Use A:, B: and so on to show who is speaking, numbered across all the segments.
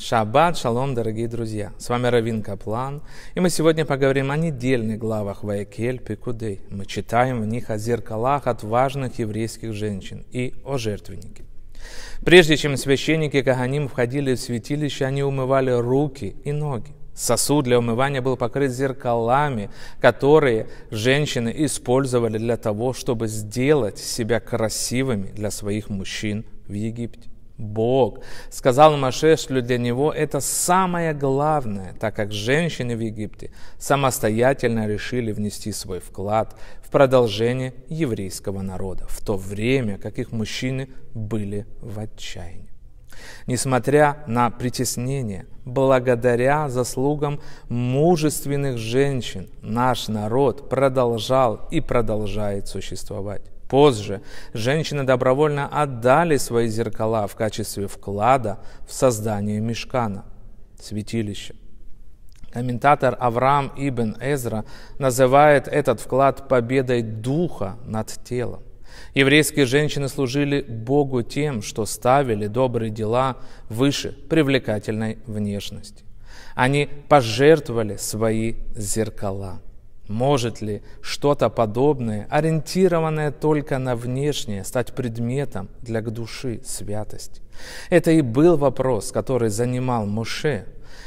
A: Шаббат, шалом, дорогие друзья! С вами Равин Каплан, и мы сегодня поговорим о недельных главах Ваекель Пикудей. Мы читаем в них о зеркалах отважных еврейских женщин и о жертвеннике. Прежде чем священники Каганим входили в святилище, они умывали руки и ноги. Сосуд для умывания был покрыт зеркалами, которые женщины использовали для того, чтобы сделать себя красивыми для своих мужчин в Египте. Бог. Сказал Маше, что для него это самое главное, так как женщины в Египте самостоятельно решили внести свой вклад в продолжение еврейского народа, в то время как их мужчины были в отчаянии. Несмотря на притеснение, благодаря заслугам мужественных женщин, наш народ продолжал и продолжает существовать. Позже женщины добровольно отдали свои зеркала в качестве вклада в создание мешкана, святилища. Комментатор Авраам Ибн Эзра называет этот вклад победой духа над телом. Еврейские женщины служили Богу тем, что ставили добрые дела выше привлекательной внешности. Они пожертвовали свои зеркала – может ли что-то подобное, ориентированное только на внешнее, стать предметом для души святости? Это и был вопрос, который занимал Муше.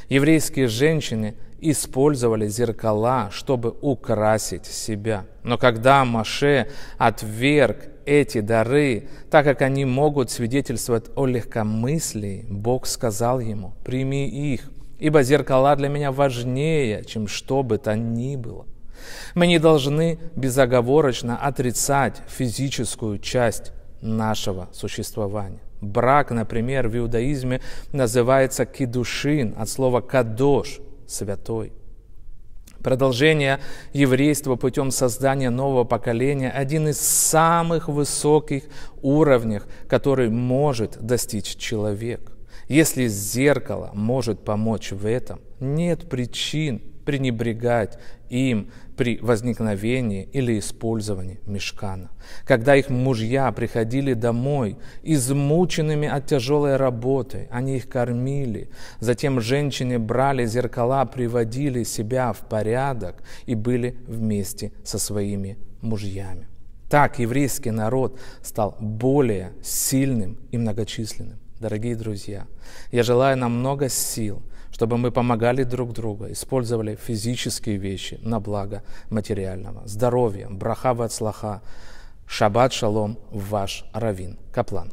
A: Еврейские женщины использовали зеркала, чтобы украсить себя. Но когда Маше отверг эти дары, так как они могут свидетельствовать о легкомыслии, Бог сказал ему, прими их, ибо зеркала для меня важнее, чем что бы то ни было. Мы не должны безоговорочно отрицать физическую часть нашего существования. Брак, например, в иудаизме называется кедушин от слова кадош – святой. Продолжение еврейства путем создания нового поколения – один из самых высоких уровней, который может достичь человек. Если зеркало может помочь в этом, нет причин пренебрегать им при возникновении или использовании мешкана. Когда их мужья приходили домой, измученными от тяжелой работы, они их кормили. Затем женщины брали зеркала, приводили себя в порядок и были вместе со своими мужьями. Так еврейский народ стал более сильным и многочисленным. Дорогие друзья, я желаю нам много сил, чтобы мы помогали друг другу, использовали физические вещи на благо материального. Здоровья, брахава от слаха, шаббат шалом, ваш равин Каплан.